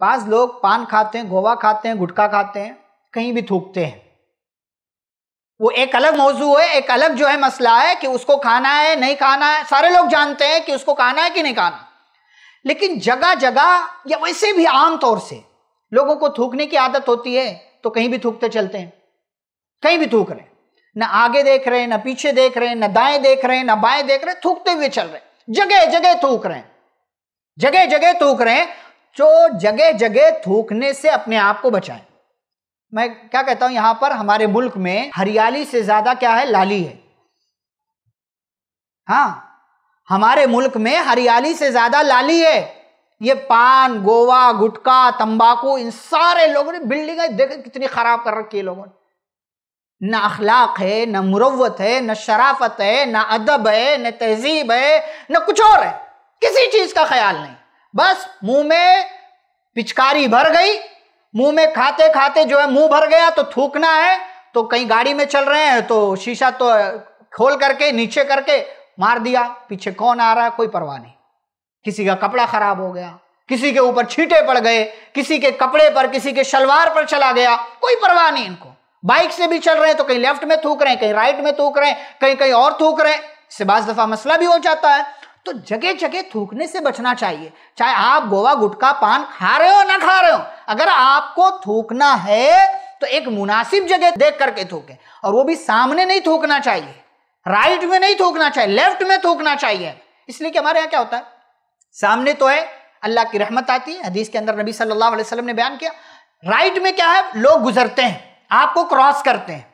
बाज लोग पान खाते हैं गोवा खाते हैं गुटखा खाते हैं कहीं भी थूकते हैं वो एक अलग मौजू है एक अलग जो है मसला है कि उसको खाना है नहीं खाना है सारे लोग जानते हैं कि उसको खाना है कि नहीं खाना लेकिन जगह जगह या वैसे भी आम तौर से लोगों को थूकने की आदत होती है तो कहीं भी थूकते चलते हैं कहीं भी थूक रहे हैं ना आगे देख रहे हैं ना पीछे देख रहे हैं ना दाएं देख रहे हैं ना बाएं देख रहे हैं थूकते हुए चल रहे हैं जगह जगह थूक रहे हैं जगह जगह थूक रहे हैं जो जगह जगह थूकने से अपने आप को बचाएं मैं क्या कहता हूं यहां पर हमारे मुल्क में हरियाली से ज्यादा क्या है लाली है हाँ हमारे मुल्क में हरियाली से ज्यादा लाली है ये पान गोवा गुटखा तंबाकू इन सारे लोगों ने बिल्डिंग देखे कितनी खराब कर रखी है लोगों ने ना अखलाक है ना मुरवत है ना शराफत है ना अदब है ना तहजीब है ना कुछ और है किसी चीज का ख्याल नहीं बस मुंह में पिचकारी भर गई मुंह में खाते खाते जो है मुंह भर गया तो थूकना है तो कहीं गाड़ी में चल रहे हैं तो शीशा तो खोल करके नीचे करके मार दिया पीछे कौन आ रहा है कोई परवाह नहीं किसी का कपड़ा खराब हो गया किसी के ऊपर छींटे पड़ गए किसी के कपड़े पर किसी के शलवार पर चला गया कोई परवाह नहीं इनको बाइक से भी चल रहे हैं तो कहीं लेफ्ट में थूक रहे हैं कहीं राइट में थूक रहे हैं कहीं कहीं और थूक रहे हैं इससे बाज दफा मसला भी हो जाता है तो जगह जगह थूकने से बचना चाहिए चाहे आप गोवा गुटखा पान खा रहे हो ना खा रहे हो अगर आपको थूकना है तो एक मुनासिब जगह देख करके थूके और वो भी सामने नहीं थूकना चाहिए राइट में नहीं थूकना चाहिए लेफ्ट में थूकना चाहिए इसलिए कि हमारे यहाँ क्या होता है सामने तो है अल्लाह की रहमत आती है हदीस के अंदर नबी सल्लल्लाहु अलैहि वसल्लम ने बयान किया राइट में क्या है लोग गुजरते हैं आपको क्रॉस करते हैं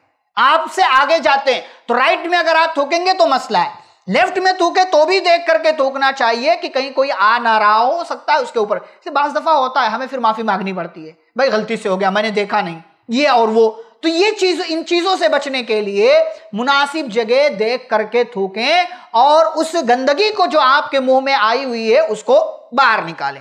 आपसे आगे जाते हैं तो राइट में अगर आप थूकेंगे तो मसला है लेफ्ट में थूके तो भी देख करके थूकना चाहिए कि कहीं कोई आ ना रहा हो सकता है उसके ऊपर बास दफा होता है हमें फिर माफी मांगनी पड़ती है भाई गलती से हो गया मैंने देखा नहीं ये और वो तो ये चीज इन चीजों से बचने के लिए मुनासिब जगह देख करके थूकें और उस गंदगी को जो आपके मुंह में आई हुई है उसको बाहर निकालें